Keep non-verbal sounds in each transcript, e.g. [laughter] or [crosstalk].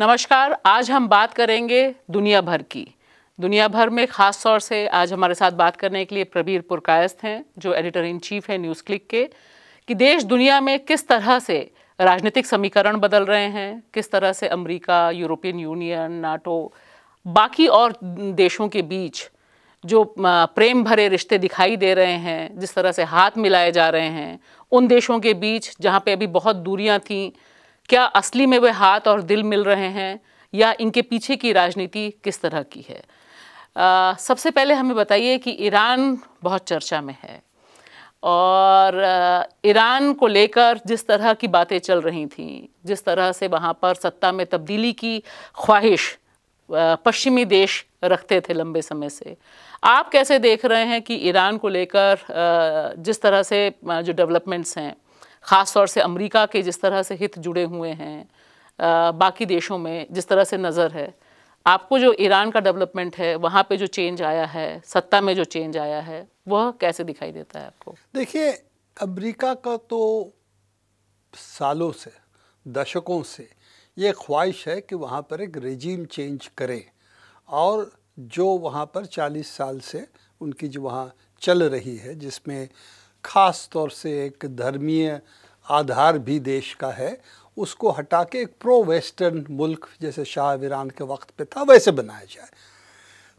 नमस्कार आज हम बात करेंगे दुनिया भर की दुनिया भर में ख़ास तौर से आज हमारे साथ बात करने के लिए प्रबीर पुरकायस्त हैं जो एडिटर इन चीफ हैं न्यूज़ क्लिक के कि देश दुनिया में किस तरह से राजनीतिक समीकरण बदल रहे हैं किस तरह से अमेरिका यूरोपियन यूनियन नाटो बाकी और देशों के बीच जो प्रेम भरे रिश्ते दिखाई दे रहे हैं जिस तरह से हाथ मिलाए जा रहे हैं उन देशों के बीच जहाँ पे अभी बहुत दूरियाँ थीं क्या असली में वे हाथ और दिल मिल रहे हैं या इनके पीछे की राजनीति किस तरह की है आ, सबसे पहले हमें बताइए कि ईरान बहुत चर्चा में है और ईरान को लेकर जिस तरह की बातें चल रही थी जिस तरह से वहाँ पर सत्ता में तब्दीली की ख्वाहिश पश्चिमी देश रखते थे लंबे समय से आप कैसे देख रहे हैं कि ईरान को लेकर जिस तरह से जो डेवलपमेंट्स हैं ख़ास तौर से अमेरिका के जिस तरह से हित जुड़े हुए हैं बाकी देशों में जिस तरह से नज़र है आपको जो ईरान का डेवलपमेंट है वहाँ पे जो चेंज आया है सत्ता में जो चेंज आया है वह कैसे दिखाई देता है आपको देखिए अमेरिका का तो सालों से दशकों से ये ख्वाहिश है कि वहाँ पर एक रेजीम चेंज करें और जो वहाँ पर 40 साल से उनकी जो वहाँ चल रही है जिसमें ख़ास तौर से एक धर्मीय आधार भी देश का है उसको हटा के एक प्रो वेस्टर्न मुल्क जैसे शाह वीरान के वक्त पे था वैसे बनाया जाए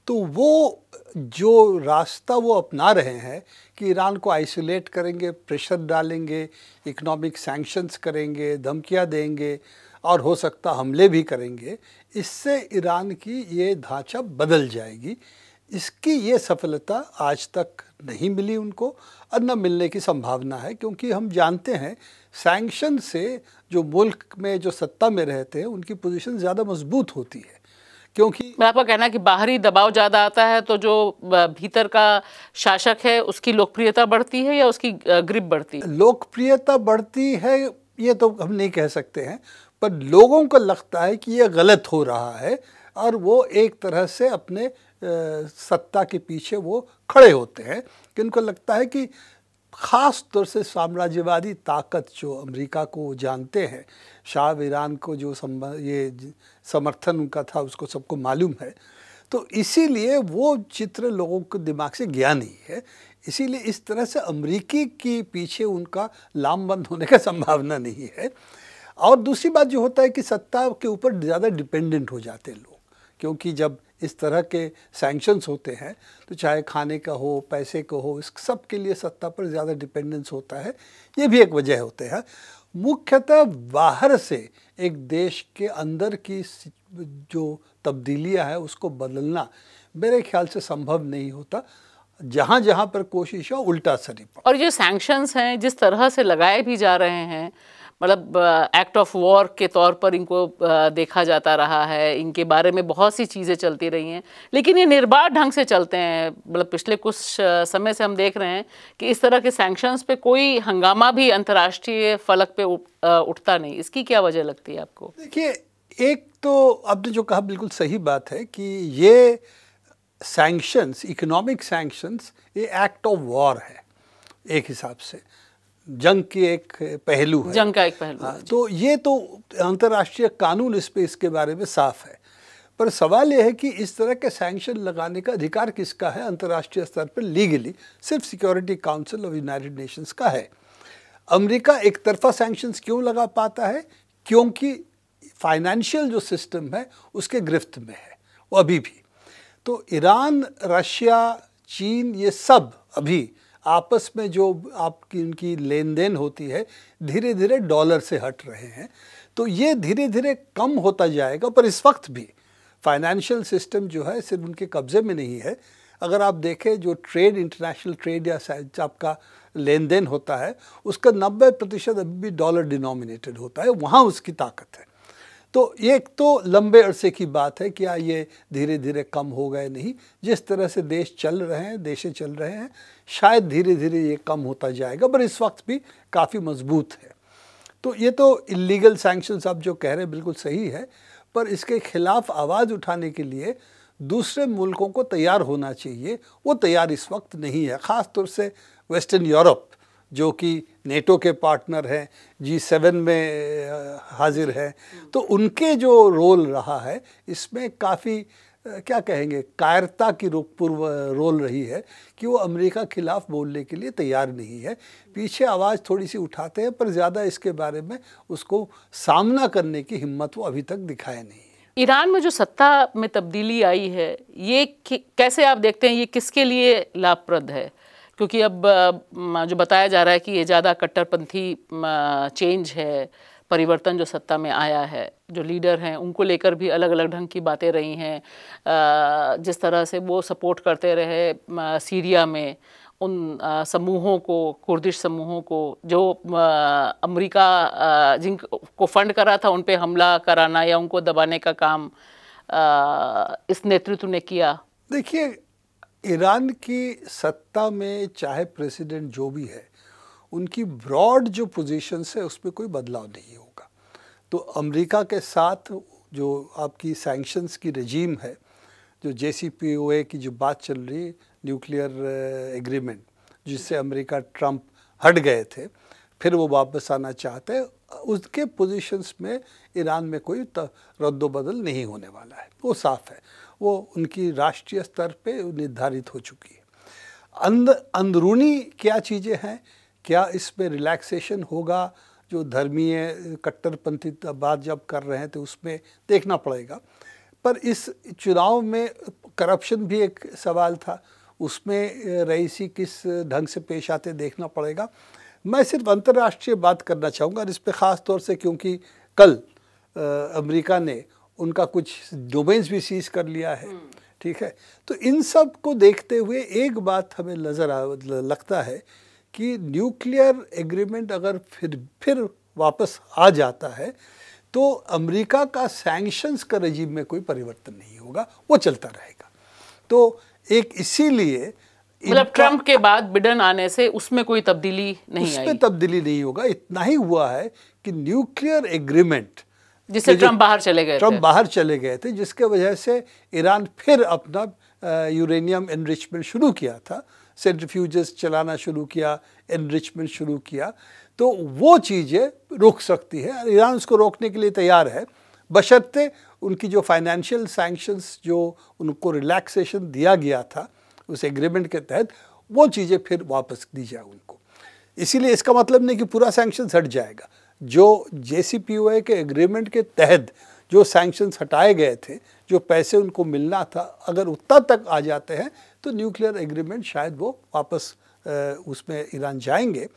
तो वो जो रास्ता वो अपना रहे हैं कि ईरान को आइसोलेट करेंगे प्रेशर डालेंगे इकोनॉमिक सैंक्शंस करेंगे धमकियाँ देंगे और हो सकता हमले भी करेंगे इससे ईरान की ये ढांचा बदल जाएगी इसकी ये सफलता आज तक नहीं मिली उनको और न मिलने की संभावना है क्योंकि हम जानते हैं सैंक्शन से जो मुल्क में जो सत्ता में रहते हैं उनकी पोजीशन ज़्यादा मजबूत होती है क्योंकि मैं आपका कहना है कि बाहरी दबाव ज़्यादा आता है तो जो भीतर का शासक है उसकी लोकप्रियता बढ़ती है या उसकी ग्रिप बढ़ती है लोकप्रियता बढ़ती है ये तो हम नहीं कह सकते हैं पर लोगों को लगता है कि ये गलत हो रहा है और वो एक तरह से अपने सत्ता के पीछे वो खड़े होते हैं कि उनको लगता है कि ख़ास तौर से साम्राज्यवादी ताकत जो अमेरिका को जानते हैं शाह ईरान को जो ये समर्थन उनका था उसको सबको मालूम है तो इसीलिए वो चित्र लोगों के दिमाग से गया नहीं है इसीलिए इस तरह से अमरीकी के पीछे उनका लामबंद होने का संभावना नहीं है और दूसरी बात जो होता है कि सत्ता के ऊपर ज़्यादा डिपेंडेंट हो जाते हैं लोग क्योंकि जब इस तरह के सैंक्शंस होते हैं तो चाहे खाने का हो पैसे का हो इस सब के लिए सत्ता पर ज़्यादा डिपेंडेंस होता है ये भी एक वजह होते हैं मुख्यतः बाहर से एक देश के अंदर की जो तब्दीलियां हैं उसको बदलना मेरे ख्याल से संभव नहीं होता जहाँ जहाँ पर कोशिश हो उल्टा सरी और ये सैंक्शंस हैं जिस तरह से लगाए भी जा रहे हैं मतलब एक्ट ऑफ वॉर के तौर पर इनको uh, देखा जाता रहा है इनके बारे में बहुत सी चीज़ें चलती रही हैं लेकिन ये निर्बाध ढंग से चलते हैं मतलब पिछले कुछ uh, समय से हम देख रहे हैं कि इस तरह के सैंक्शंस पे कोई हंगामा भी अंतर्राष्ट्रीय फलक पे uh, उठता नहीं इसकी क्या वजह लगती है आपको देखिए एक तो आपने जो कहा बिल्कुल सही बात है कि ये सैंक्शंस इकोनॉमिक सैंक्शंस ये एक्ट ऑफ वॉर है एक हिसाब से जंग की एक पहलू है जंग का एक पहलू हाँ, तो ये तो अंतर्राष्ट्रीय कानून इस पे इसके बारे में साफ है पर सवाल यह है कि इस तरह के सैंक्शन लगाने का अधिकार किसका है अंतर्राष्ट्रीय स्तर पर लीगली सिर्फ security council of United Nations का है अमेरिका एक तरफा सैंक्शन क्यों लगा पाता है क्योंकि फाइनेंशियल जो सिस्टम है उसके गिरफ्त में है वो अभी भी तो ईरान रशिया चीन ये सब अभी आपस में जो आपकी उनकी लेन देन होती है धीरे धीरे डॉलर से हट रहे हैं तो ये धीरे धीरे कम होता जाएगा पर इस वक्त भी फाइनेंशियल सिस्टम जो है सिर्फ उनके कब्ज़े में नहीं है अगर आप देखें जो ट्रेड इंटरनेशनल ट्रेड या आपका लेन देन होता है उसका नब्बे प्रतिशत अभी भी डॉलर डिनोमिनेटेड होता है वहाँ उसकी ताकत है तो एक तो लंबे अरसे की बात है क्या ये धीरे धीरे कम हो गए नहीं जिस तरह से देश चल रहे हैं देशें चल रहे हैं शायद धीरे धीरे ये कम होता जाएगा पर इस वक्त भी काफ़ी मजबूत है तो ये तो इलीगल सैंक्शंस आप जो कह रहे हैं बिल्कुल सही है पर इसके खिलाफ आवाज़ उठाने के लिए दूसरे मुल्कों को तैयार होना चाहिए वो तैयार इस वक्त नहीं है ख़ास तौर से वेस्टर्न यूरोप जो कि नेटो के पार्टनर हैं जी सेवन में हाजिर हैं तो उनके जो रोल रहा है इसमें काफ़ी क्या कहेंगे कायरता की पूर्व रोल रही है कि वो अमेरिका खिलाफ बोलने के लिए तैयार नहीं है पीछे आवाज़ थोड़ी सी उठाते हैं पर ज़्यादा इसके बारे में उसको सामना करने की हिम्मत वो अभी तक दिखाए नहीं ईरान में जो सत्ता में तब्दीली आई है ये कैसे आप देखते हैं ये किसके लिए लाभप्रद है क्योंकि अब जो बताया जा रहा है कि ये ज़्यादा कट्टरपंथी चेंज है परिवर्तन जो सत्ता में आया है जो लीडर हैं उनको लेकर भी अलग अलग ढंग की बातें रही हैं जिस तरह से वो सपोर्ट करते रहे सीरिया में उन समूहों को कुर्दिश समूहों को जो अमेरिका जिन को फंड करा था उन पे हमला कराना या उनको दबाने का काम इस नेतृत्व ने किया देखिए ईरान की सत्ता में चाहे प्रेसिडेंट जो भी है उनकी ब्रॉड जो पोजीशंस है उसमें कोई बदलाव नहीं होगा तो अमेरिका के साथ जो आपकी सैंक्शंस की रजीम है जो जे की जो बात चल रही है न्यूक्लियर एग्रीमेंट uh, जिससे अमेरिका ट्रंप हट गए थे फिर वो वापस आना चाहते हैं उसके पोजीशंस में ईरान में कोई रद्दोबदल नहीं होने वाला है वो साफ़ है वो उनकी राष्ट्रीय स्तर पे निर्धारित हो चुकी है अंद अंदरूनी क्या चीज़ें हैं क्या इसमें रिलैक्सेशन होगा जो धर्मीय कट्टरपंथी बात जब कर रहे हैं तो उसमें देखना पड़ेगा पर इस चुनाव में करप्शन भी एक सवाल था उसमें रईसी किस ढंग से पेश आते देखना पड़ेगा मैं सिर्फ अंतर्राष्ट्रीय बात करना चाहूँगा और इस पर ख़ास तौर से क्योंकि कल अमेरिका ने उनका कुछ डोमेन्स भी सीज कर लिया है हम्म। ठीक है तो इन सब को देखते हुए एक बात हमें नज़र आ लगता है कि न्यूक्लियर एग्रीमेंट अगर फिर फिर वापस आ जाता है तो अमेरिका का सैंक्शंस का रजीब में कोई परिवर्तन नहीं होगा वो चलता रहेगा तो एक इसीलिए मतलब ट्रंप के बाद बिडन आने से उसमें कोई तब्दीली नहीं उसमें तब्दीली नहीं होगा इतना ही हुआ है कि न्यूक्लियर एग्रीमेंट जिससे ट्रंप बाहर चले गए ट्रंप बाहर चले गए थे जिसके वजह से ईरान फिर अपना यूरेनियम एनरिचमेंट शुरू किया था सेंट्रीफ्यूजेस चलाना शुरू किया एनरिचमेंट शुरू किया तो वो चीज़ें रोक सकती है ईरान उसको रोकने के लिए तैयार है बशर्ते उनकी जो फाइनेंशियल सैंक्शंस जो उनको रिलैक्सेशन दिया गया था उस एग्रीमेंट के तहत वो चीज़ें फिर वापस दी जाए उनको इसीलिए इसका मतलब नहीं कि पूरा सैंक्शन हट जाएगा जो जे के एग्रीमेंट के तहत जो सैंक्शंस हटाए गए थे जो पैसे उनको मिलना था अगर उत्तर तक आ जाते हैं तो न्यूक्लियर एग्रीमेंट शायद वो वापस उसमें ईरान जाएंगे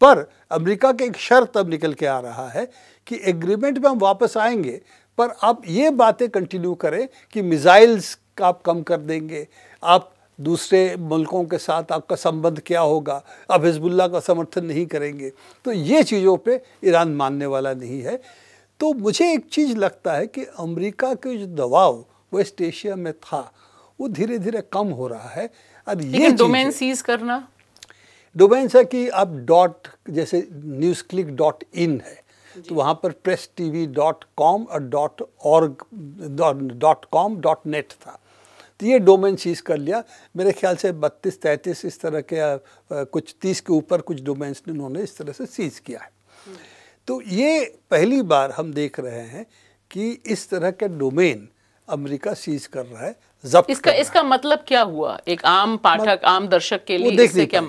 पर अमेरिका के एक शर्त अब निकल के आ रहा है कि एग्रीमेंट में हम वापस आएंगे पर आप ये बातें कंटिन्यू करें कि मिज़ाइल्स का आप कम कर देंगे आप दूसरे मुल्कों के साथ आपका संबंध क्या होगा आप हिजबुल्ला का समर्थन नहीं करेंगे तो ये चीज़ों पे ईरान मानने वाला नहीं है तो मुझे एक चीज़ लगता है कि अमेरिका के जो दबाव वेस्ट एशिया में था वो धीरे धीरे कम हो रहा है और ये डोमेन सीज करना डोमेन है कि अब डॉट जैसे न्यूज़ क्लिक डॉट इन है तो वहाँ पर press T V dot com और dot org dot com dot net था तो ये डोमेन सीज कर लिया मेरे ख्याल से बत्तीस 33 इस तरह के आ, कुछ तीस के ऊपर कुछ डोमेन्स ने उन्होंने इस तरह से सीज किया है तो ये पहली बार हम देख रहे हैं कि इस तरह के डोमेन अमेरिका सीज कर रहा है जब्त इसका इसका मतलब क्या हुआ एक आम पाठक मत, मतलब आम दर्शक के लिए देखने क्या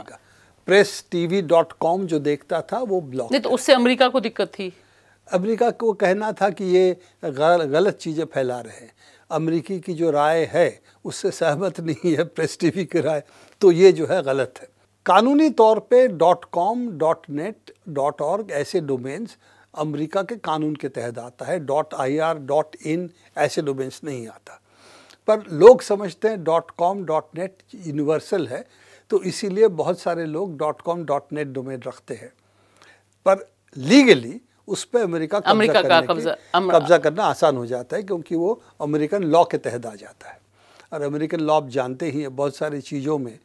प्रेस टीवी डॉट कॉम जो देखता था वो ब्लॉक नहीं तो उससे अमेरिका को दिक्कत थी अमेरिका को कहना था कि ये गलत चीज़ें फैला रहे हैं अमरीकी की जो राय है उससे सहमत नहीं है प्रेस टीवी की राय तो ये जो है गलत है कानूनी तौर पे dot com dot net dot org ऐसे डोमेन्स अमेरिका के कानून के तहत आता है dot I R dot in ऐसे डोमेन्स नहीं आता पर लोग समझते हैं dot com dot net universal है तो इसीलिए बहुत सारे लोग dot com dot net domain रखते हैं पर लीगली उस पर अमेरिका अमेरिका का कब्जा कब्जा करना आसान हो जाता है क्योंकि वो अमेरिकन लॉ के तहत आ जाता है और अमेरिकन लॉ आप जानते ही हैं बहुत सारी चीज़ों में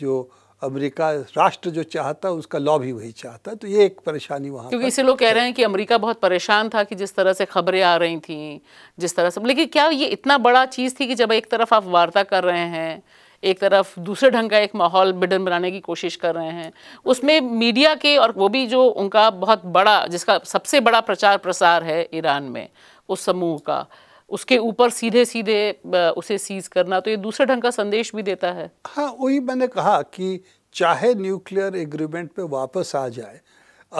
जो अमेरिका राष्ट्र जो चाहता है उसका लॉ भी वही चाहता है तो ये एक परेशानी वहाँ क्योंकि इसे लोग कह रहे हैं कि अमेरिका बहुत परेशान था कि जिस तरह से खबरें आ रही थी जिस तरह से लेकिन क्या ये इतना बड़ा चीज़ थी कि जब एक तरफ आप वार्ता कर रहे हैं एक तरफ दूसरे ढंग का एक माहौल बिडन बनाने की कोशिश कर रहे हैं उसमें मीडिया के और वो भी जो उनका बहुत बड़ा जिसका सबसे बड़ा प्रचार प्रसार है ईरान में उस समूह का उसके ऊपर सीधे सीधे उसे सीज करना तो ये दूसरे ढंग का संदेश भी देता है हाँ वही मैंने कहा कि चाहे न्यूक्लियर एग्रीमेंट पे वापस आ जाए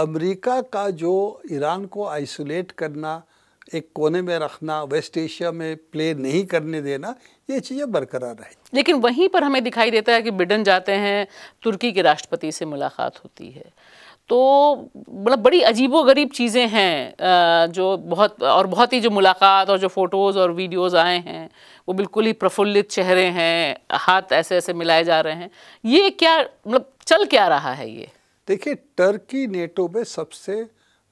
अमेरिका का जो ईरान को आइसोलेट करना एक कोने में रखना वेस्ट एशिया में प्ले नहीं करने देना ये चीज़ें बरकरार रहे लेकिन वहीं पर हमें दिखाई देता है कि ब्रिटेन जाते हैं तुर्की के राष्ट्रपति से मुलाकात होती है तो मतलब बड़ी अजीबो गरीब चीज़ें हैं जो बहुत और बहुत ही जो मुलाकात और जो फ़ोटोज़ और वीडियोज़ आए हैं वो बिल्कुल ही प्रफुल्लित चेहरे हैं हाथ ऐसे ऐसे मिलाए जा रहे हैं ये क्या मतलब चल क्या रहा है ये देखिए टर्की नेटो में सबसे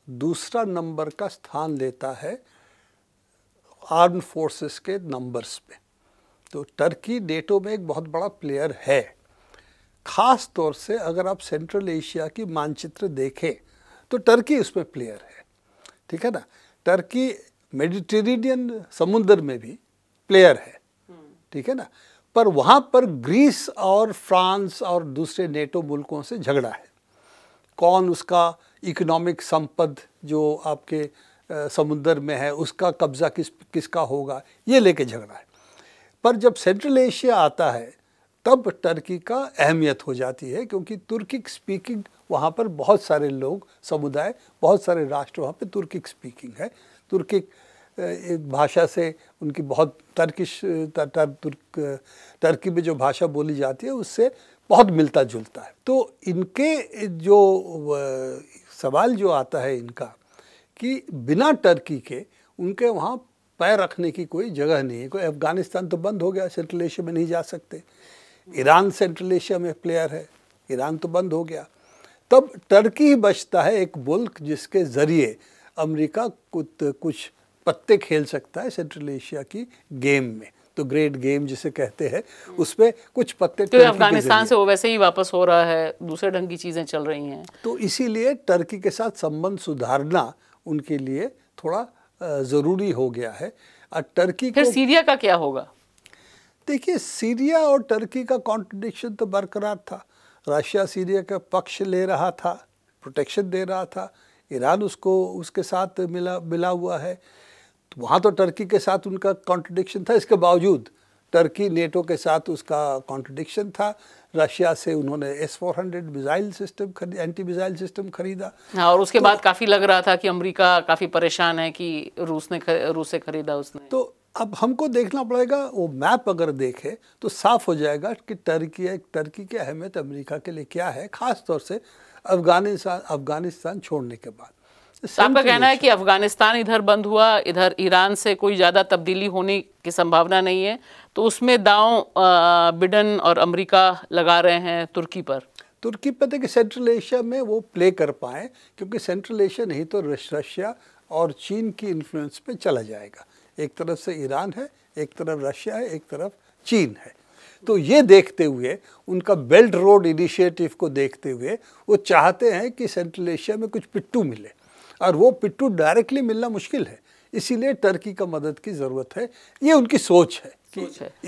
दूसरा नंबर का स्थान लेता है आर्म फोर्सेस के नंबर्स में तो टर्की नेटो में एक बहुत बड़ा प्लेयर है ख़ास तौर से अगर आप सेंट्रल एशिया की मानचित्र देखें तो टर्की उसमें प्लेयर है ठीक है ना टर्की मेडिटेरेनियन समुद्र में भी प्लेयर है ठीक है ना पर वहाँ पर ग्रीस और फ्रांस और दूसरे नेटो मुल्कों से झगड़ा है कौन उसका इकोनॉमिक संपद जो आपके समुद्र में है उसका कब्ज़ा किस किसका होगा ये लेके झगड़ा है पर जब सेंट्रल एशिया आता है तब टर्की का अहमियत हो जाती है क्योंकि तुर्किक स्पीकिंग वहाँ पर बहुत सारे लोग समुदाय बहुत सारे राष्ट्र वहाँ पर तुर्किक स्पीकिंग है तुर्किक भाषा से उनकी बहुत तर्किश तर, तर, तुर्क टर्की में जो भाषा बोली जाती है उससे बहुत मिलता जुलता है तो इनके जो सवाल जो आता है इनका कि बिना टर्की के उनके वहाँ पैर रखने की कोई जगह नहीं है कोई अफगानिस्तान तो बंद हो गया सेंट्रल एशिया में नहीं जा सकते ईरान सेंट्रल एशिया में प्लेयर है ईरान तो बंद हो गया तब टर्की ही बचता है एक मुल्क जिसके ज़रिए अमेरिका कुछ कुछ पत्ते खेल सकता है सेंट्रल एशिया की गेम में तो ग्रेट गेम जिसे कहते हैं उसमें कुछ पत्ते तो अफगानिस्तान से वो वैसे ही वापस हो रहा है दूसरे ढंग की चीज़ें चल रही हैं तो इसीलिए टर्की के साथ संबंध सुधारना उनके लिए थोड़ा ज़रूरी हो गया है और टर्की फिर सीरिया का क्या होगा देखिए सीरिया और टर्की का कॉन्ट्रडिक्शन तो बरकरार था रशिया सीरिया का पक्ष ले रहा था प्रोटेक्शन दे रहा था ईरान उसको उसके साथ मिला मिला हुआ है वहाँ तो टर्की के साथ उनका कॉन्ट्रडिक्शन था इसके बावजूद टर्की नेटो के साथ उसका कॉन्ट्रडिक्शन था रशिया से उन्होंने S four hundred missile system खरीद एंटी मिज़ाइल सिस्टम खरीदा हाँ और उसके तो, बाद काफ़ी लग रहा था कि अमेरिका काफ़ी परेशान है कि रूस ने खर, रूस से खरीदा उसने तो अब हमको देखना पड़ेगा वो मैप अगर देखे तो साफ हो जाएगा कि टर्की टर्की की अहमियत अमेरिका के लिए क्या है ख़ास तौर से अफगानिस्तान अफगानिस्तान छोड़ने के बाद आपका कहना है कि अफगानिस्तान इधर बंद हुआ इधर ईरान से कोई ज़्यादा तब्दीली होने की संभावना नहीं है तो उसमें दाव बिडन और अमेरिका लगा रहे हैं तुर्की पर तुर्की पर देखिए सेंट्रल एशिया में वो प्ले कर पाए क्योंकि सेंट्रल एशिया नहीं तो रशिया और चीन की इन्फ्लुएंस पे चला जाएगा एक तरफ से ईरान है एक तरफ रशिया है एक तरफ चीन है तो ये देखते हुए उनका बेल्ट रोड इनिशिएटिव को देखते हुए वो चाहते हैं कि सेंट्रल एशिया में कुछ पिट्टू मिले और वो पिट्टू डायरेक्टली मिलना मुश्किल है इसीलिए टर्की का मदद की ज़रूरत है ये उनकी सोच है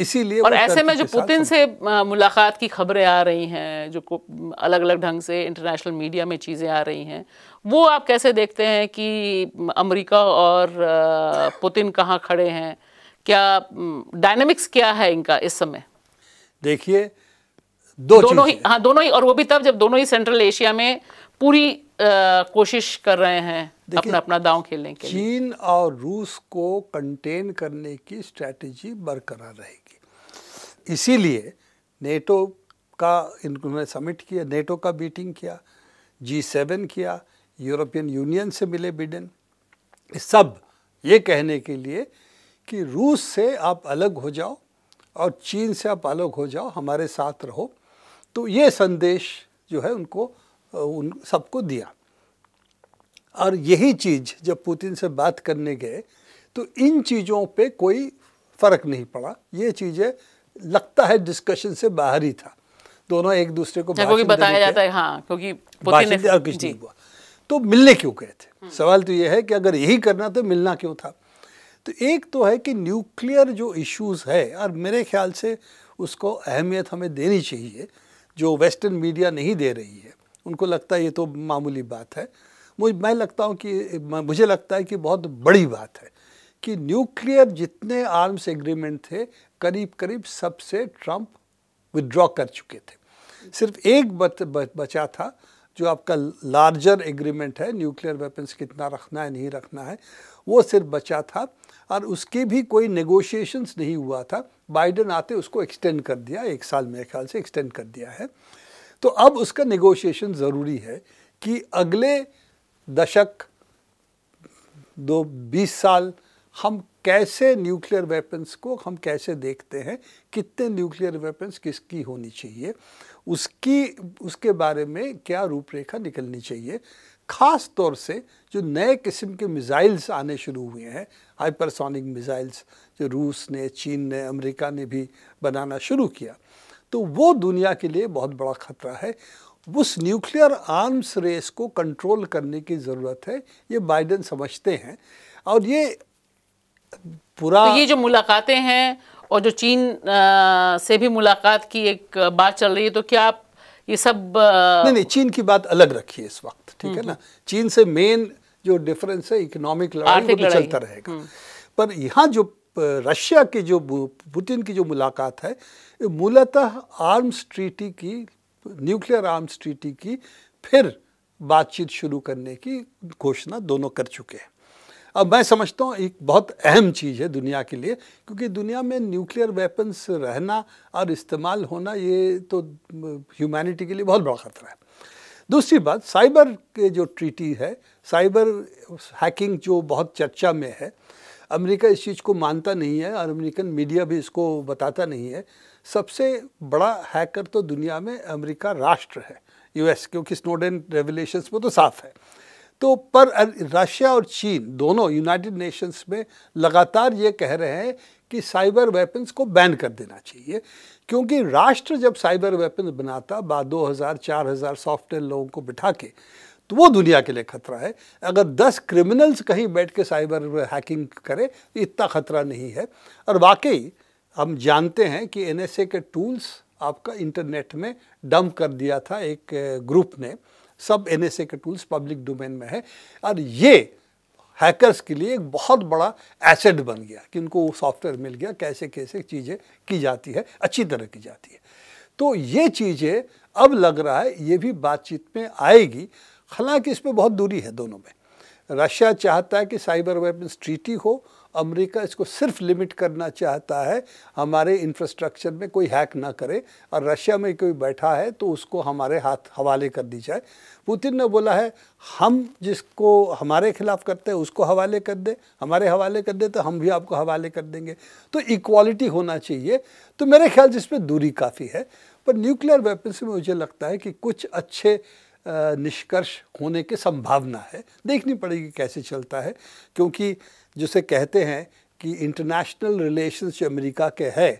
इसीलिए और ऐसे में जो पुतिन से मुलाकात की खबरें आ रही हैं जो अलग अलग ढंग से इंटरनेशनल मीडिया में चीज़ें आ रही हैं वो आप कैसे देखते हैं कि अमेरिका और पुतिन कहाँ खड़े हैं क्या डायनेमिक्स क्या है इनका इस समय देखिए दो दोनों ही हाँ दोनों ही और वो भी तब जब दोनों ही सेंट्रल एशिया में पूरी कोशिश कर रहे हैं अपना अपना दांव खेलने के चीन और रूस को कंटेन करने की स्ट्रैटेजी बरकरार रहेगी इसीलिए नेटो का इन्होंने समिट किया नेटो का मीटिंग किया जी सेवन किया यूरोपियन यूनियन से मिले बिडेन सब ये कहने के लिए कि रूस से आप अलग हो जाओ और चीन से आप अलग हो जाओ हमारे साथ रहो तो ये संदेश जो है उनको उन सबको दिया और यही चीज़ जब पुतिन से बात करने गए तो इन चीज़ों पे कोई फ़र्क नहीं पड़ा ये चीज़ें लगता है डिस्कशन से बाहर ही था दोनों एक दूसरे को क्योंकि बताया जाता है हाँ क्योंकि पुतिन ने और कुछ नहीं हुआ तो मिलने क्यों गए थे हम्म। सवाल तो ये है कि अगर यही करना तो मिलना क्यों था तो एक तो है कि न्यूक्लियर जो इश्यूज है और मेरे ख्याल से उसको अहमियत हमें देनी चाहिए जो वेस्टर्न मीडिया नहीं दे रही है उनको लगता है ये तो मामूली बात है मुझ मैं लगता हूँ कि मुझे लगता है कि बहुत बड़ी बात है कि न्यूक्लियर जितने आर्म्स एग्रीमेंट थे करीब करीब सबसे ट्रंप विड्रॉ कर चुके थे सिर्फ एक बत, ब, बचा था जो आपका लार्जर एग्रीमेंट है न्यूक्लियर वेपन्स कितना रखना है नहीं रखना है वो सिर्फ बचा था और उसके भी कोई नेगोशिएशंस नहीं हुआ था बाइडन आते उसको एक्सटेंड कर दिया एक साल मेरे ख्याल से एक्सटेंड कर दिया है तो अब उसका नेगोशिएशन ज़रूरी है कि अगले दशक दो बीस साल हम कैसे न्यूक्लियर वेपन्स को हम कैसे देखते हैं कितने न्यूक्लियर वेपन्स किसकी होनी चाहिए उसकी उसके बारे में क्या रूपरेखा निकलनी चाहिए ख़ास तौर से जो नए किस्म के मिज़ाइल्स आने शुरू हुए हैं हाइपरसोनिक मिज़ाइल्स जो रूस ने चीन ने अमेरिका ने भी बनाना शुरू किया तो वो दुनिया के लिए बहुत बड़ा खतरा है उस न्यूक्लियर आर्म्स रेस को कंट्रोल करने की ज़रूरत है ये बाइडेन समझते हैं और ये पूरा तो ये जो मुलाकातें हैं और जो चीन आ, से भी मुलाकात की एक बात चल रही है तो क्या आप ये सब आ... नहीं नहीं चीन की बात अलग रखिए इस वक्त ठीक है हम्म, ना हम्म। चीन से मेन जो डिफरेंस है इकोनॉमिक लड़ाई वो चलता रहेगा हम्म। पर यहाँ जो रशिया के जो पुतिन की जो मुलाकात है मूलतः आर्म्स ट्रीटी की न्यूक्लियर आर्म्स ट्रीटी की फिर बातचीत शुरू करने की घोषणा दोनों कर चुके हैं अब मैं समझता हूँ एक बहुत अहम चीज़ है दुनिया के लिए क्योंकि दुनिया में न्यूक्लियर वेपन्स रहना और इस्तेमाल होना ये तो ह्यूमैनिटी के लिए बहुत बड़ा ख़तरा है दूसरी बात साइबर के जो ट्रीटी है साइबर हैकिंग जो बहुत चर्चा में है अमेरिका इस चीज़ को मानता नहीं है और अमेरिकन मीडिया भी इसको बताता नहीं है सबसे बड़ा हैकर तो दुनिया में अमेरिका राष्ट्र है यूएस क्योंकि स्नोडन रेवलेशंस में तो साफ है तो पर रशिया और चीन दोनों यूनाइटेड नेशंस में लगातार ये कह रहे हैं कि साइबर वेपन्स को बैन कर देना चाहिए क्योंकि राष्ट्र जब साइबर वेपन बनाता बाद चार हजार सॉफ्टवेयर लोगों को बिठा के तो वो दुनिया के लिए खतरा है अगर दस क्रिमिनल्स कहीं बैठ के साइबर हैकिंग करे तो इतना खतरा नहीं है और वाकई हम जानते हैं कि एन के टूल्स आपका इंटरनेट में डंप कर दिया था एक ग्रुप ने सब एन के टूल्स पब्लिक डोमेन में है और ये हैकर्स के लिए एक बहुत बड़ा एसेट बन गया कि उनको वो सॉफ्टवेयर मिल गया कैसे कैसे चीज़ें की जाती है अच्छी तरह की जाती है तो ये चीज़ें अब लग रहा है ये भी बातचीत में आएगी हालांकि इस पर बहुत दूरी है दोनों में रशिया चाहता है कि साइबर वेपन्स ट्रीटी हो अमेरिका इसको सिर्फ लिमिट करना चाहता है हमारे इंफ्रास्ट्रक्चर में कोई हैक ना करे और रशिया में कोई बैठा है तो उसको हमारे हाथ हवाले कर दी जाए पुतिन ने बोला है हम जिसको हमारे खिलाफ करते हैं उसको हवाले कर दे हमारे हवाले कर दे तो हम भी आपको हवाले कर देंगे तो इक्वालिटी होना चाहिए तो मेरे ख्याल जिसमें दूरी काफ़ी है पर न्यूक्लियर वेपन से मुझे लगता है कि कुछ अच्छे निष्कर्ष होने की संभावना है देखनी पड़ेगी कैसे चलता है क्योंकि जिसे कहते हैं कि इंटरनेशनल रिलेशन जो अमेरिका के है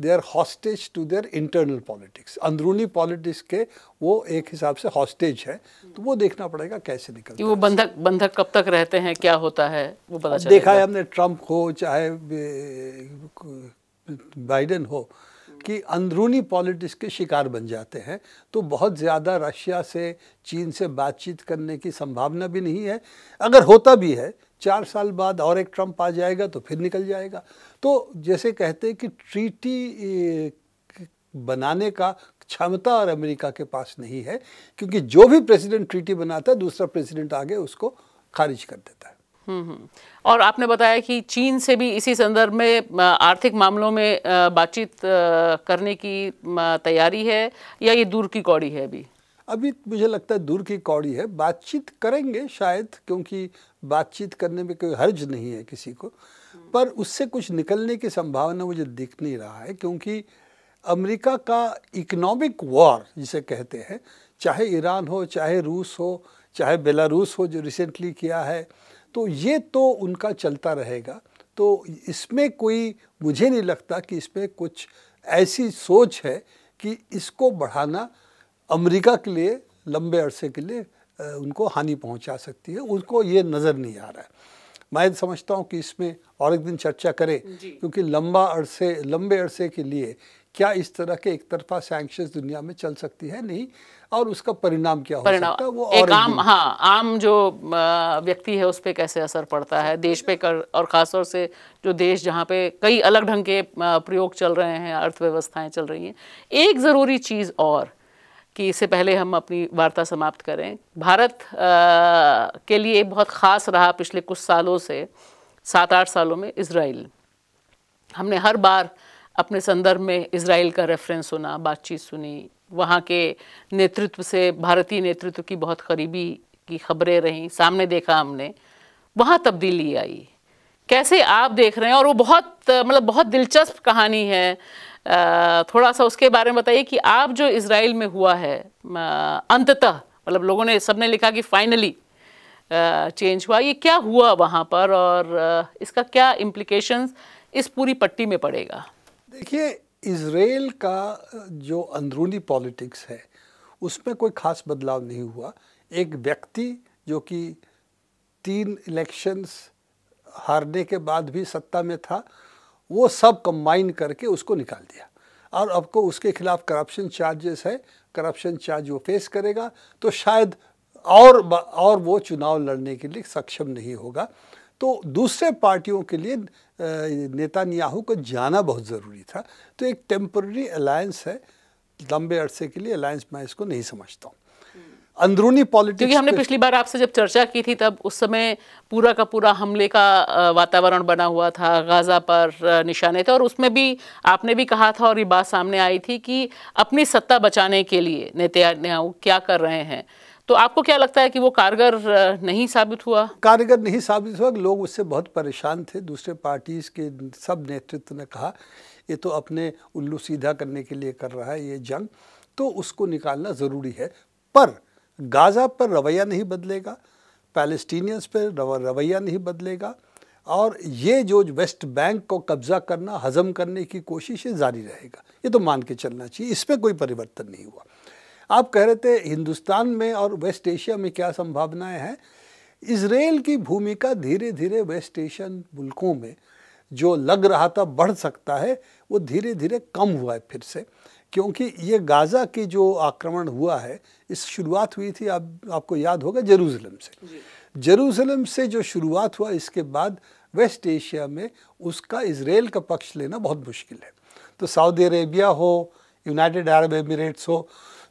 they are hostage to their internal politics अंदरूनी पॉलिटिक्स के वो एक हिसाब से हॉस्टेज है तो वो देखना पड़ेगा कैसे निकल वो बंधक बंधक कब तक रहते हैं क्या होता है वो पता देखा है हमने ट्रम्प हो चाहे बाइडन हो कि अंदरूनी पॉलिटिक्स के शिकार बन जाते हैं तो बहुत ज़्यादा रशिया से चीन से बातचीत करने की संभावना भी नहीं है अगर होता भी है चार साल बाद और एक ट्रंप आ जाएगा तो फिर निकल जाएगा तो जैसे कहते हैं कि ट्रीटी बनाने का क्षमता और अमेरिका के पास नहीं है क्योंकि जो भी प्रेसिडेंट ट्रीटी बनाता है दूसरा प्रेसिडेंट आगे उसको खारिज कर देता है हम्म। और आपने बताया कि चीन से भी इसी संदर्भ में आर्थिक मामलों में बातचीत करने की तैयारी है या ये दूर की कौड़ी है अभी अभी मुझे लगता है दूर की कौड़ी है बातचीत करेंगे शायद क्योंकि बातचीत करने में कोई हर्ज नहीं है किसी को पर उससे कुछ निकलने की संभावना मुझे दिख नहीं रहा है क्योंकि अमेरिका का इकोनॉमिक वॉर जिसे कहते हैं चाहे ईरान हो चाहे रूस हो चाहे बेलारूस हो जो रिसेंटली किया है तो ये तो उनका चलता रहेगा तो इसमें कोई मुझे नहीं लगता कि इसमें कुछ ऐसी सोच है कि इसको बढ़ाना अमेरिका के लिए लंबे अरसे के लिए उनको हानि पहुंचा सकती है उनको ये नज़र नहीं आ रहा है मैं समझता हूं कि इसमें और एक दिन चर्चा करें क्योंकि लंबा अरसे लंबे अरसे के लिए क्या इस तरह के एक तरफा सैंक्शन दुनिया में चल सकती है नहीं और उसका परिणाम क्या परिणाम, हो सकता है वो एक आम हाँ आम जो व्यक्ति है उस पर कैसे असर पड़ता है देश पे कर और ख़ासतौर से जो देश जहाँ पे कई अलग ढंग के प्रयोग चल रहे हैं अर्थव्यवस्थाएं चल रही हैं एक ज़रूरी चीज़ और कि इससे पहले हम अपनी वार्ता समाप्त करें भारत आ, के लिए बहुत ख़ास रहा पिछले कुछ सालों से सात आठ सालों में इसराइल हमने हर बार अपने संदर्भ में इसराइल का रेफरेंस सुना बातचीत सुनी वहाँ के नेतृत्व से भारतीय नेतृत्व की बहुत करीबी की खबरें रहीं सामने देखा हमने वहाँ तब्दीली आई कैसे आप देख रहे हैं और वो बहुत मतलब बहुत दिलचस्प कहानी है थोड़ा सा उसके बारे में बताइए कि आप जो इसराइल में हुआ है अंततः मतलब लोगों ने सबने लिखा कि फाइनली चेंज हुआ ये क्या हुआ वहाँ पर और इसका क्या इम्प्लीकेशन इस पूरी पट्टी में पड़ेगा देखिए इसराइल का जो अंदरूनी पॉलिटिक्स है उसमें कोई खास बदलाव नहीं हुआ एक व्यक्ति जो कि तीन इलेक्शंस हारने के बाद भी सत्ता में था वो सब कंबाइन करके उसको निकाल दिया और अब को उसके खिलाफ करप्शन चार्जेस है करप्शन चार्ज वो फेस करेगा तो शायद और और वो चुनाव लड़ने के लिए सक्षम नहीं होगा तो दूसरे पार्टियों के लिए नेता न्याहू को जाना बहुत ज़रूरी था तो एक टेम्पररी अलायंस है लंबे अरसे के लिए अलायंस मैं इसको नहीं समझता हूँ हम्म। अंदरूनी पॉलिटिक्स क्योंकि हमने पिछली बार आपसे जब चर्चा की थी तब उस समय पूरा का पूरा हमले का वातावरण बना हुआ था गाज़ा पर निशाने थे और उसमें भी आपने भी कहा था और ये बात सामने आई थी कि अपनी सत्ता बचाने के लिए नेतान्याहू क्या कर रहे हैं तो आपको क्या लगता है कि वो कारगर नहीं साबित हुआ कारगर नहीं साबित हुआ लोग उससे बहुत परेशान थे दूसरे पार्टीज़ के सब नेतृत्व ने कहा ये तो अपने उल्लू सीधा करने के लिए कर रहा है ये जंग तो उसको निकालना ज़रूरी है पर गाज़ा पर रवैया नहीं बदलेगा पैलेस्टीनियंस पर रवैया नहीं बदलेगा और ये जो वेस्ट बैंक को कब्ज़ा करना हज़म करने की कोशिश जारी रहेगा ये तो मान के चलना चाहिए इसमें कोई परिवर्तन नहीं हुआ आप कह रहे थे हिंदुस्तान में और वेस्ट एशिया में क्या संभावनाएं हैं इसराइल की भूमिका धीरे धीरे वेस्ट एशियन मुल्कों में जो लग रहा था बढ़ सकता है वो धीरे धीरे कम हुआ है फिर से क्योंकि ये गाज़ा की जो आक्रमण हुआ है इस शुरुआत हुई थी आप आपको याद होगा जेरूसलम से जेरूसलम से जो शुरुआत हुआ इसके बाद वेस्ट एशिया में उसका इसराइल का पक्ष लेना बहुत मुश्किल है तो सऊदी अरेबिया हो यूनाइटेड अरब एमिरेट्स हो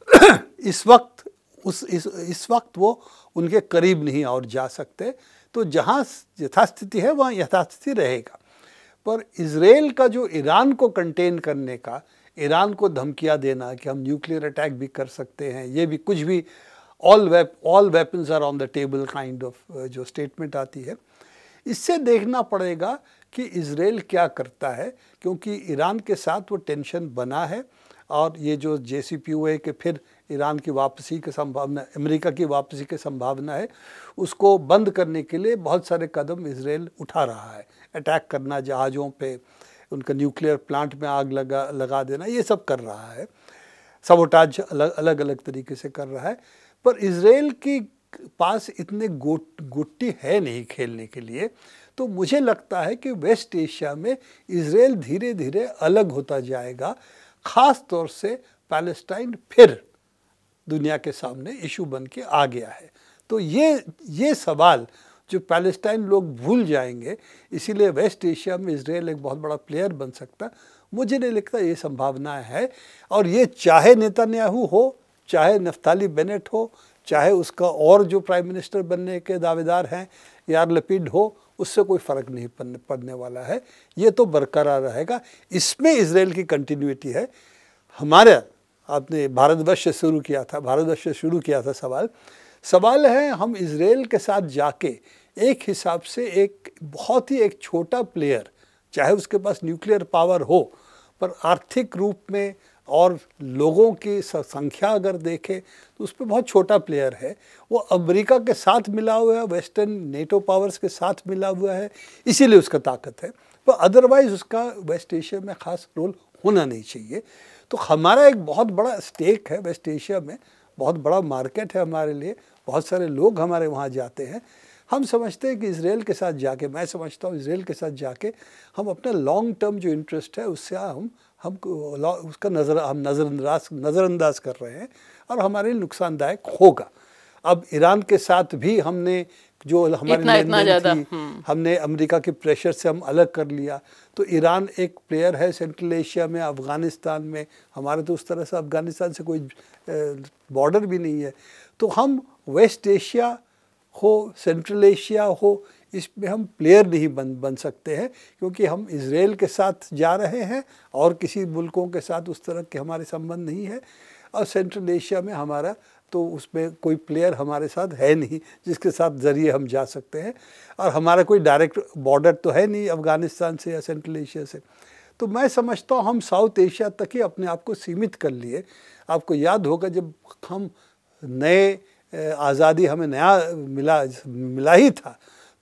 [coughs] इस वक्त उस इस इस वक्त वो उनके करीब नहीं और जा सकते तो जहाँ यथास्थिति है वहाँ यथास्थिति रहेगा पर इसराइल का जो ईरान को कंटेन करने का ईरान को धमकियाँ देना कि हम न्यूक्लियर अटैक भी कर सकते हैं ये भी कुछ भी all weap all weapons are on the table kind of जो स्टेटमेंट आती है इससे देखना पड़ेगा कि इसराइल क्या करता है क्योंकि ईरान के साथ वो टेंशन बना है और ये जो जे सी पी ओ के फिर ईरान की वापसी की संभावना अमेरिका की वापसी की संभावना है उसको बंद करने के लिए बहुत सारे कदम इसराइल उठा रहा है अटैक करना जहाज़ों पे उनका न्यूक्लियर प्लांट में आग लगा लगा देना ये सब कर रहा है सबोटाज अलग अलग अलग तरीके से कर रहा है पर इसराइल की पास इतने गोट गुट्टी है नहीं खेलने के लिए तो मुझे लगता है कि वेस्ट एशिया में इसराइल धीरे धीरे अलग होता जाएगा ख़ास तौर से पैलेस्टाइन फिर दुनिया के सामने इशू बन के आ गया है तो ये ये सवाल जो पैलेस्टाइन लोग भूल जाएंगे इसीलिए वेस्ट एशिया में इसराइल एक बहुत बड़ा प्लेयर बन सकता मुझे नहीं लगता ये संभावना है और ये चाहे नेता न्याहू हो चाहे नफ्ताली बेनेट हो चाहे उसका और जो प्राइम मिनिस्टर बनने के दावेदार हैं यार लपीड हो उससे कोई फ़र्क नहीं पड़ने वाला है ये तो बरकरार रहेगा इसमें इसराइल की कंटिन्यूटी है हमारे आपने भारतवर्ष से शुरू किया था भारतवर्ष से शुरू किया था सवाल सवाल है हम इसराइल के साथ जाके एक हिसाब से एक बहुत ही एक छोटा प्लेयर चाहे उसके पास न्यूक्लियर पावर हो पर आर्थिक रूप में और लोगों की संख्या अगर देखें तो उस पर बहुत छोटा प्लेयर है वो अमेरिका के साथ मिला हुआ है वेस्टर्न नेटो पावर्स के साथ मिला हुआ है इसीलिए उसका ताकत है पर अदरवाइज़ उसका वेस्ट एशिया में ख़ास रोल होना नहीं चाहिए तो हमारा एक बहुत बड़ा स्टेक है वेस्ट एशिया में बहुत बड़ा मार्केट है हमारे लिए बहुत सारे लोग हमारे वहाँ जाते हैं हम समझते हैं कि इसराइल के साथ जाके मैं समझता हूँ इसराइल के साथ जाके हम अपना लॉन्ग टर्म जो इंटरेस्ट है उससे हम हम उसका नज़र हम नज़रअंदाज नज़रअंदाज कर रहे हैं और हमारे लिए नुकसानदायक होगा अब ईरान के साथ भी हमने जो हमारे इतना, इतना ज्यादा हम्म। हमने अमेरिका के प्रेशर से हम अलग कर लिया तो ईरान एक प्लेयर है सेंट्रल एशिया में अफ़गानिस्तान में हमारे तो उस तरह से अफ़गानिस्तान से कोई बॉर्डर भी नहीं है तो हम वेस्ट एशिया हो सेंट्रल एशिया हो इसमें हम प्लेयर नहीं बन बन सकते हैं क्योंकि हम इसराइल के साथ जा रहे हैं और किसी मुल्कों के साथ उस तरह के हमारे संबंध नहीं है और सेंट्रल एशिया में हमारा तो उसमें कोई प्लेयर हमारे साथ है नहीं जिसके साथ ज़रिए हम जा सकते हैं और हमारा कोई डायरेक्ट बॉर्डर तो है नहीं अफ़गानिस्तान से या सेंट्रल एशिया से तो मैं समझता हूँ हम साउथ एशिया तक ही अपने आप को सीमित कर लिए आपको याद होगा जब हम नए आज़ादी हमें नया मिला मिला ही था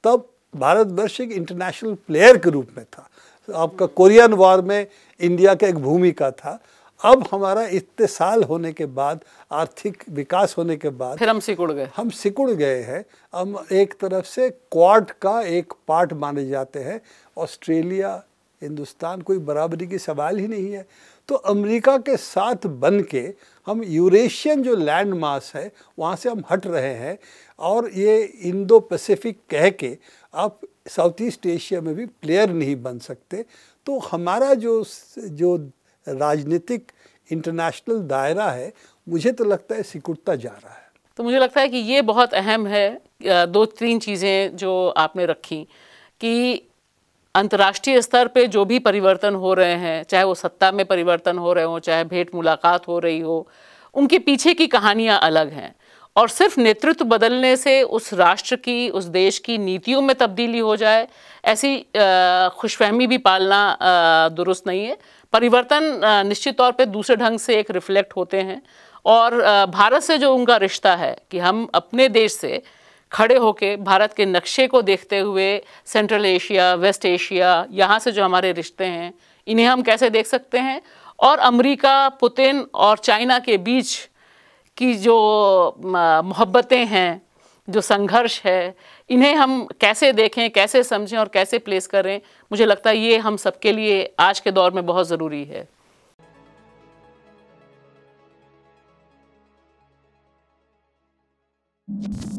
तब भारतवर्ष एक इंटरनेशनल प्लेयर के रूप में था तो आपका कोरियन वॉर में इंडिया का एक भूमिका था अब हमारा इतने साल होने के बाद आर्थिक विकास होने के बाद फिर हम सिकुड़ गए हम सिकुड़ गए हैं हम एक तरफ से क्वाड का एक पार्ट माने जाते हैं ऑस्ट्रेलिया हिंदुस्तान कोई बराबरी की सवाल ही नहीं है तो अमेरिका के साथ बन के हम यूरेशियन जो लैंड मास है वहाँ से हम हट रहे हैं और ये इंडो पैसिफिक कह के आप साउथ ईस्ट एशिया में भी प्लेयर नहीं बन सकते तो हमारा जो जो राजनीतिक इंटरनेशनल दायरा है मुझे तो लगता है सिकुड़ता जा रहा है तो मुझे लगता है कि ये बहुत अहम है दो तीन चीज़ें जो आपने रखी कि अंतर्राष्ट्रीय स्तर पे जो भी परिवर्तन हो रहे हैं चाहे वो सत्ता में परिवर्तन हो रहे हों चाहे भेंट मुलाकात हो रही हो उनके पीछे की कहानियाँ अलग हैं और सिर्फ नेतृत्व बदलने से उस राष्ट्र की उस देश की नीतियों में तब्दीली हो जाए ऐसी खुशफहमी भी पालना दुरुस्त नहीं है परिवर्तन निश्चित तौर पे दूसरे ढंग से एक रिफ्लेक्ट होते हैं और भारत से जो उनका रिश्ता है कि हम अपने देश से खड़े होके भारत के नक्शे को देखते हुए सेंट्रल एशिया वेस्ट एशिया यहाँ से जो हमारे रिश्ते हैं इन्हें हम कैसे देख सकते हैं और अमेरिका पुतिन और चाइना के बीच की जो मोहब्बतें हैं जो संघर्ष है इन्हें हम कैसे देखें कैसे समझें और कैसे प्लेस करें मुझे लगता है ये हम सबके लिए आज के दौर में बहुत ज़रूरी है Thank you.